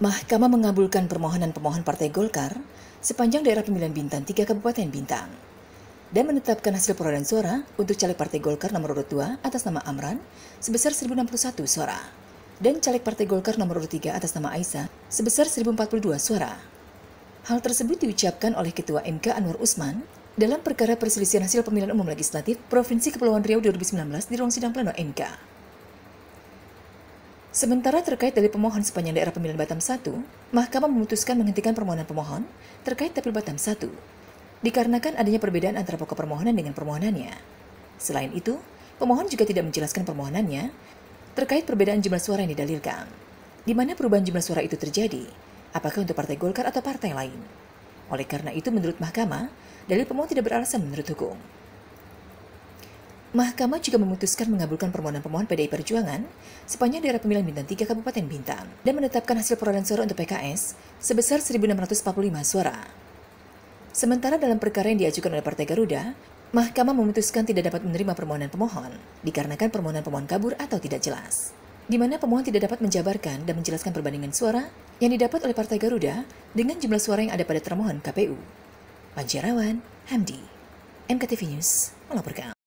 Mahkamah mengabulkan permohonan pemohon Partai Golkar sepanjang daerah pemilihan Bintan 3 Kabupaten Bintang dan menetapkan hasil perolehan suara untuk caleg Partai Golkar nomor urut 2 atas nama Amran sebesar 1061 suara dan caleg Partai Golkar nomor urut 3 atas nama Aisyah sebesar 1042 suara. Hal tersebut diucapkan oleh Ketua MK Anwar Usman dalam perkara perselisihan hasil pemilihan umum legislatif Provinsi Kepulauan Riau 2019 di ruang sidang pleno MK. Sementara terkait dari pemohon sepanjang daerah pemilihan Batam 1, Mahkamah memutuskan menghentikan permohonan pemohon terkait Dapil Batam 1, dikarenakan adanya perbedaan antara pokok permohonan dengan permohonannya. Selain itu, pemohon juga tidak menjelaskan permohonannya terkait perbedaan jumlah suara yang didalilkan. Di mana perubahan jumlah suara itu terjadi? Apakah untuk Partai Golkar atau partai lain? Oleh karena itu, menurut Mahkamah, dalil pemohon tidak beralasan menurut hukum. Mahkamah juga memutuskan mengabulkan permohonan pemohon PDI Perjuangan sepanjang daerah pemilihan Bintang 3 Kabupaten Bintang dan menetapkan hasil perolehan suara untuk PKS sebesar 1.645 suara. Sementara dalam perkara yang diajukan oleh Partai Garuda, Mahkamah memutuskan tidak dapat menerima permohonan pemohon dikarenakan permohonan pemohon kabur atau tidak jelas. Di mana pemohon tidak dapat menjabarkan dan menjelaskan perbandingan suara yang didapat oleh Partai Garuda dengan jumlah suara yang ada pada termohon KPU. Panjarawan, Hamdi, MKTV News melaporkan.